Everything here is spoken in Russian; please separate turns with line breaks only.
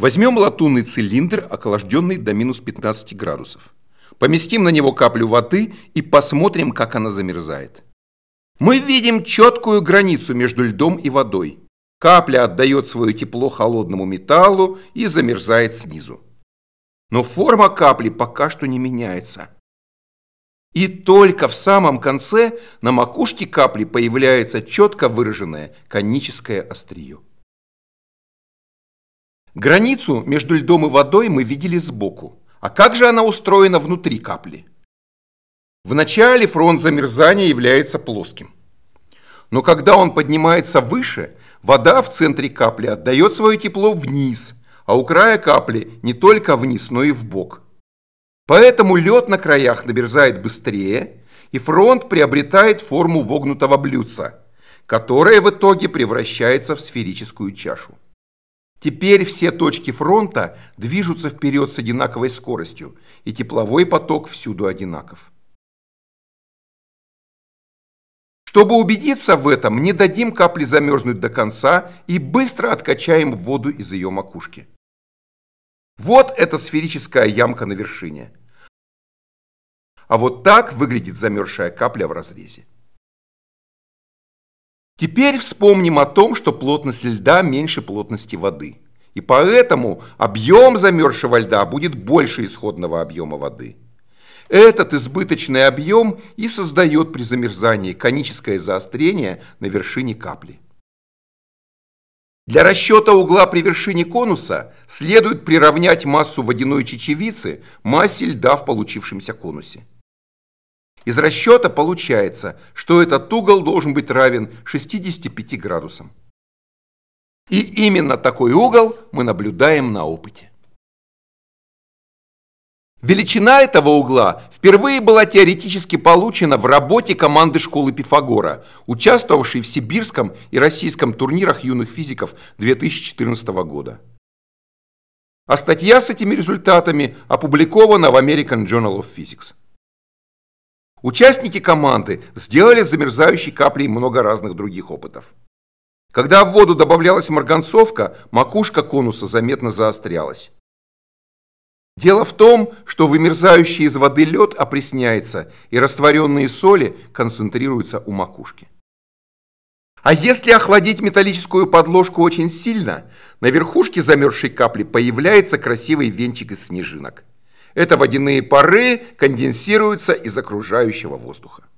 Возьмем латунный цилиндр, охлажденный до минус 15 градусов. Поместим на него каплю воды и посмотрим, как она замерзает. Мы видим четкую границу между льдом и водой. Капля отдает свое тепло холодному металлу и замерзает снизу. Но форма капли пока что не меняется. И только в самом конце на макушке капли появляется четко выраженное коническое острие. Границу между льдом и водой мы видели сбоку. А как же она устроена внутри капли? Вначале фронт замерзания является плоским. Но когда он поднимается выше, вода в центре капли отдает свое тепло вниз, а у края капли не только вниз, но и в бок. Поэтому лед на краях наберзает быстрее, и фронт приобретает форму вогнутого блюдца, которое в итоге превращается в сферическую чашу. Теперь все точки фронта движутся вперед с одинаковой скоростью, и тепловой поток всюду одинаков. Чтобы убедиться в этом, не дадим капли замерзнуть до конца и быстро откачаем воду из ее макушки. Вот эта сферическая ямка на вершине. А вот так выглядит замерзшая капля в разрезе. Теперь вспомним о том, что плотность льда меньше плотности воды. И поэтому объем замерзшего льда будет больше исходного объема воды. Этот избыточный объем и создает при замерзании коническое заострение на вершине капли. Для расчета угла при вершине конуса следует приравнять массу водяной чечевицы массе льда в получившемся конусе. Из расчета получается, что этот угол должен быть равен 65 градусам. И именно такой угол мы наблюдаем на опыте. Величина этого угла впервые была теоретически получена в работе команды школы Пифагора, участвовавшей в сибирском и российском турнирах юных физиков 2014 года. А статья с этими результатами опубликована в American Journal of Physics. Участники команды сделали замерзающей каплей много разных других опытов. Когда в воду добавлялась марганцовка, макушка конуса заметно заострялась. Дело в том, что вымерзающий из воды лед опресняется, и растворенные соли концентрируются у макушки. А если охладить металлическую подложку очень сильно, на верхушке замерзшей капли появляется красивый венчик из снежинок. Это водяные пары конденсируются из окружающего воздуха.